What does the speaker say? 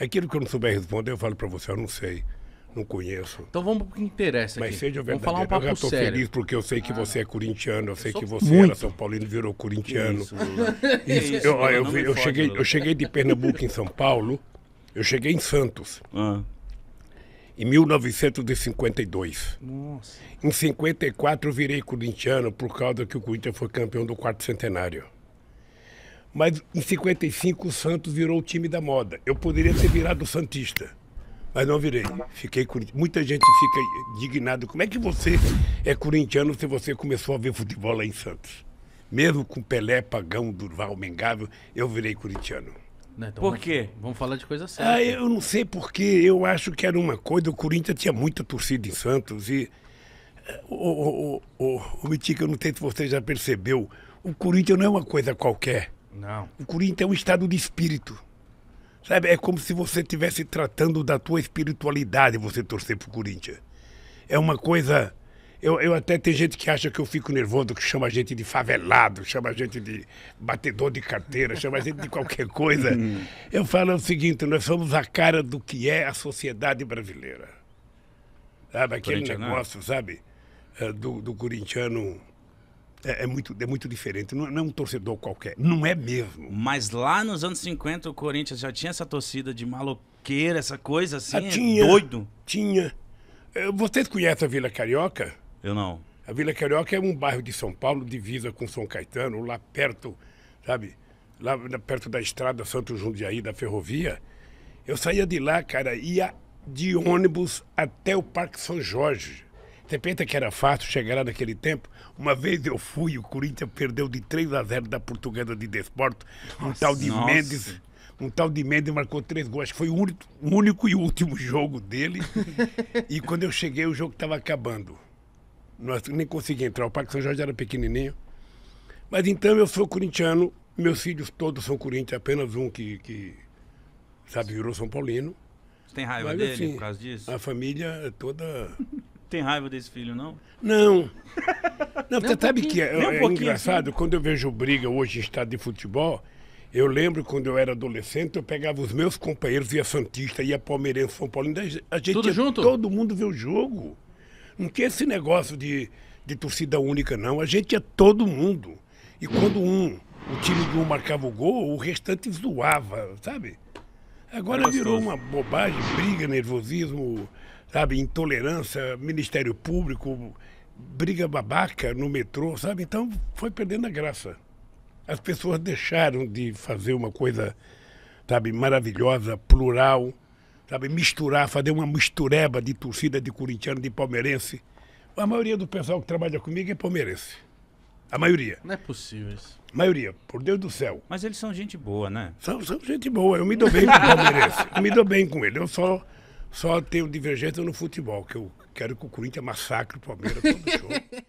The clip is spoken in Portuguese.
Aquilo que eu não souber responder, eu falo para você, eu não sei. Não conheço. Então vamos para o que interessa Mas aqui. seja verdadeiro. falar um papo eu já tô feliz porque eu sei que você é corintiano, eu sei que você muito. era São Paulino e virou corintiano. Isso, Isso, eu, cheguei, eu cheguei de Pernambuco em São Paulo, eu cheguei em Santos. Ah. Em 1952. Nossa. Em 54 eu virei corintiano por causa que o Corinthians foi campeão do quarto centenário. Mas em 55 o Santos virou o time da moda. Eu poderia ter virado Santista, mas não virei. Fiquei Muita gente fica indignada. Como é que você é corintiano se você começou a ver futebol lá em Santos? Mesmo com Pelé, Pagão, Durval, Mengável, eu virei corintiano. Né, então, por quê? Vamos falar de coisa ah, séria. Ah, eu não sei porque eu acho que era uma coisa. O Corinthians tinha muita torcida em Santos e. Eh, o, o, o, o, Mitica, eu não sei se você já percebeu. O Corinthians não é uma coisa qualquer. Não. O Corinthians é um estado de espírito. Sabe, é como se você estivesse tratando da tua espiritualidade você torcer pro Corinthians. É uma coisa. Eu, eu até tem gente que acha que eu fico nervoso, que chama a gente de favelado, chama a gente de batedor de carteira, chama a gente de qualquer coisa. eu falo o seguinte: nós somos a cara do que é a sociedade brasileira. Sabe, aquele né? negócio, sabe? Eh, do, do corintiano é, é, muito, é muito diferente. Não, é, não, é um torcedor qualquer. Não é mesmo. Mas lá nos anos 50, o Corinthians já tinha essa torcida de maloqueira, essa coisa assim. Ah, tinha, é doido. Tinha. É, vocês conhecem a Vila Carioca? Eu não. A Vila Carioca é um bairro de São Paulo, divisa com São Caetano, lá perto, sabe? Lá perto da estrada Santo Jundiaí, da ferrovia. Eu saía de lá, cara, ia de ônibus até o Parque São Jorge Depende que era fácil chegar naquele tempo. Uma vez eu fui, o Corinthians perdeu de 3 a 0 da Portuguesa de Desporto. Nossa, um tal de nossa. Mendes. Um tal de Mendes marcou três gols. Acho que foi o único, o único e último jogo dele. e quando eu cheguei, o jogo estava acabando. Nós é, nem consegui entrar. O Parque São Jorge era pequenininho. Mas então eu sou corintiano. Meus filhos todos são corintianos Apenas um que, que sabe, virou São Paulino. Você tem raiva Mas, dele assim, por causa disso? A família é toda tem raiva desse filho, não? Não. Não, você sabe que é, é um é engraçado, quando eu vejo briga hoje em estado de futebol, eu lembro quando eu era adolescente, eu pegava os meus companheiros, ia Santista, ia Palmeirense, São Paulo, a gente Tudo ia, junto? todo mundo vê o jogo. Não tinha esse negócio de, de torcida única, não. A gente ia todo mundo. E quando um, o time de um marcava o gol, o restante zoava, sabe? Agora virou uma bobagem, briga, nervosismo, sabe, intolerância, Ministério Público, briga babaca no metrô, sabe? Então foi perdendo a graça. As pessoas deixaram de fazer uma coisa, sabe, maravilhosa, plural, sabe, misturar, fazer uma mistureba de torcida de corintiano, de palmeirense. A maioria do pessoal que trabalha comigo é palmeirense. A maioria. Não é possível isso. Maioria, por Deus do céu. Mas eles são gente boa, né? São, são gente boa. Eu me dou bem com o Palmeiras Eu me dou bem com ele. Eu só, só tenho divergência no futebol, que eu quero que o Corinthians massacre o Palmeiras todo show.